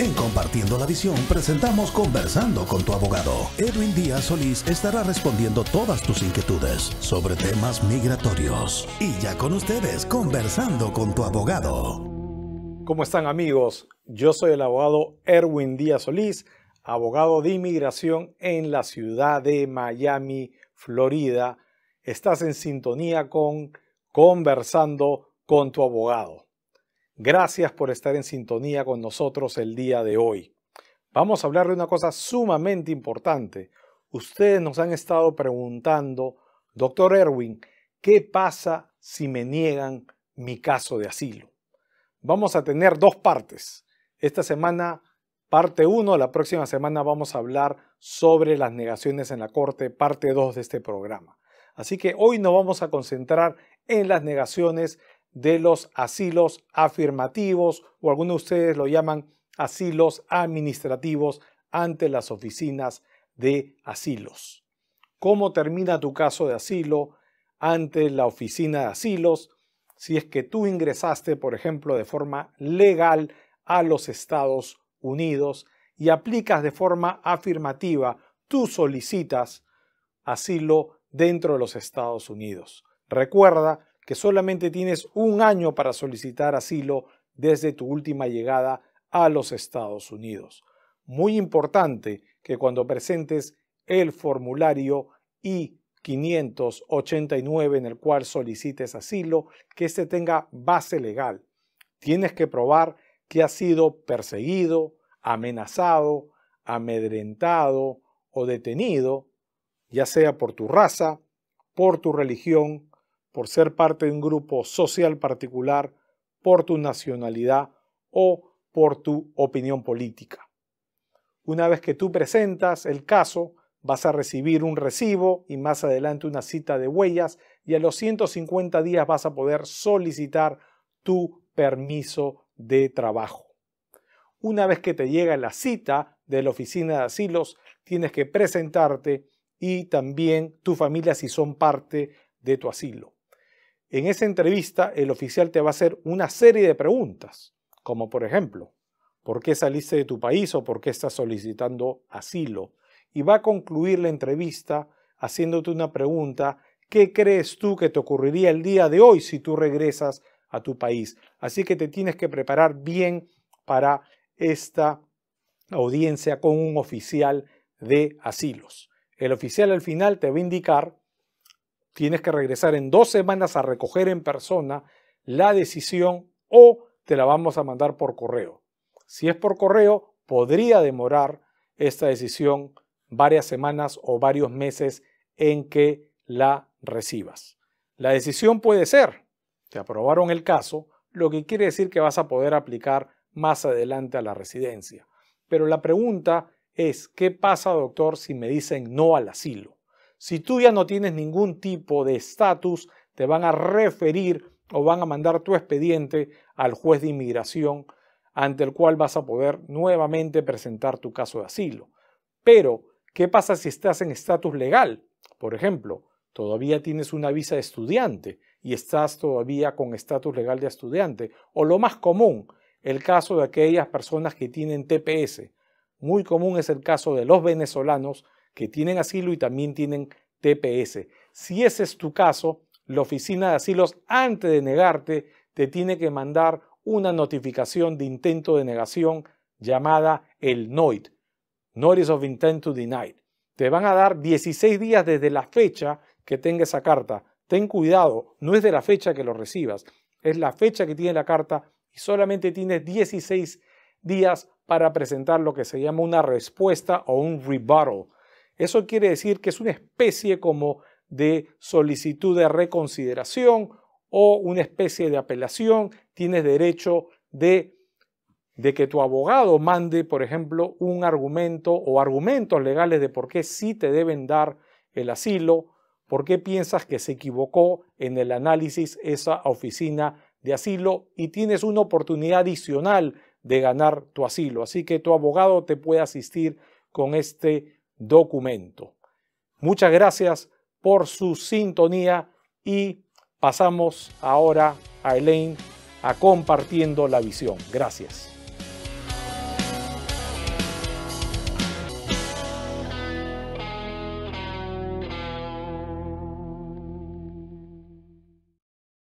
En Compartiendo la Visión presentamos Conversando con tu abogado. Erwin Díaz Solís estará respondiendo todas tus inquietudes sobre temas migratorios. Y ya con ustedes, Conversando con tu abogado. ¿Cómo están amigos? Yo soy el abogado Erwin Díaz Solís, abogado de inmigración en la ciudad de Miami, Florida. Estás en sintonía con Conversando con tu abogado. Gracias por estar en sintonía con nosotros el día de hoy. Vamos a hablar de una cosa sumamente importante. Ustedes nos han estado preguntando, doctor Erwin, ¿qué pasa si me niegan mi caso de asilo? Vamos a tener dos partes. Esta semana, parte 1, la próxima semana vamos a hablar sobre las negaciones en la Corte, parte 2 de este programa. Así que hoy nos vamos a concentrar en las negaciones de los asilos afirmativos o algunos de ustedes lo llaman asilos administrativos ante las oficinas de asilos. ¿Cómo termina tu caso de asilo ante la oficina de asilos? Si es que tú ingresaste, por ejemplo, de forma legal a los Estados Unidos y aplicas de forma afirmativa, tú solicitas asilo dentro de los Estados Unidos. Recuerda que solamente tienes un año para solicitar asilo desde tu última llegada a los Estados Unidos. Muy importante que cuando presentes el formulario I-589 en el cual solicites asilo, que este tenga base legal. Tienes que probar que has sido perseguido, amenazado, amedrentado o detenido, ya sea por tu raza, por tu religión, por ser parte de un grupo social particular, por tu nacionalidad o por tu opinión política. Una vez que tú presentas el caso, vas a recibir un recibo y más adelante una cita de huellas y a los 150 días vas a poder solicitar tu permiso de trabajo. Una vez que te llega la cita de la oficina de asilos, tienes que presentarte y también tu familia si son parte de tu asilo. En esa entrevista, el oficial te va a hacer una serie de preguntas, como por ejemplo, ¿por qué saliste de tu país o por qué estás solicitando asilo? Y va a concluir la entrevista haciéndote una pregunta, ¿qué crees tú que te ocurriría el día de hoy si tú regresas a tu país? Así que te tienes que preparar bien para esta audiencia con un oficial de asilos. El oficial al final te va a indicar tienes que regresar en dos semanas a recoger en persona la decisión o te la vamos a mandar por correo. Si es por correo, podría demorar esta decisión varias semanas o varios meses en que la recibas. La decisión puede ser, te aprobaron el caso, lo que quiere decir que vas a poder aplicar más adelante a la residencia. Pero la pregunta es, ¿qué pasa, doctor, si me dicen no al asilo? Si tú ya no tienes ningún tipo de estatus, te van a referir o van a mandar tu expediente al juez de inmigración ante el cual vas a poder nuevamente presentar tu caso de asilo. Pero, ¿qué pasa si estás en estatus legal? Por ejemplo, todavía tienes una visa de estudiante y estás todavía con estatus legal de estudiante. O lo más común, el caso de aquellas personas que tienen TPS. Muy común es el caso de los venezolanos que tienen asilo y también tienen TPS. Si ese es tu caso, la oficina de asilos, antes de negarte, te tiene que mandar una notificación de intento de negación llamada el NOID, Notice of Intent to Deny. Te van a dar 16 días desde la fecha que tenga esa carta. Ten cuidado, no es de la fecha que lo recibas, es la fecha que tiene la carta y solamente tienes 16 días para presentar lo que se llama una respuesta o un rebuttal eso quiere decir que es una especie como de solicitud de reconsideración o una especie de apelación. Tienes derecho de, de que tu abogado mande, por ejemplo, un argumento o argumentos legales de por qué sí te deben dar el asilo, por qué piensas que se equivocó en el análisis esa oficina de asilo y tienes una oportunidad adicional de ganar tu asilo. Así que tu abogado te puede asistir con este documento. Muchas gracias por su sintonía y pasamos ahora a Elaine a compartiendo la visión. Gracias.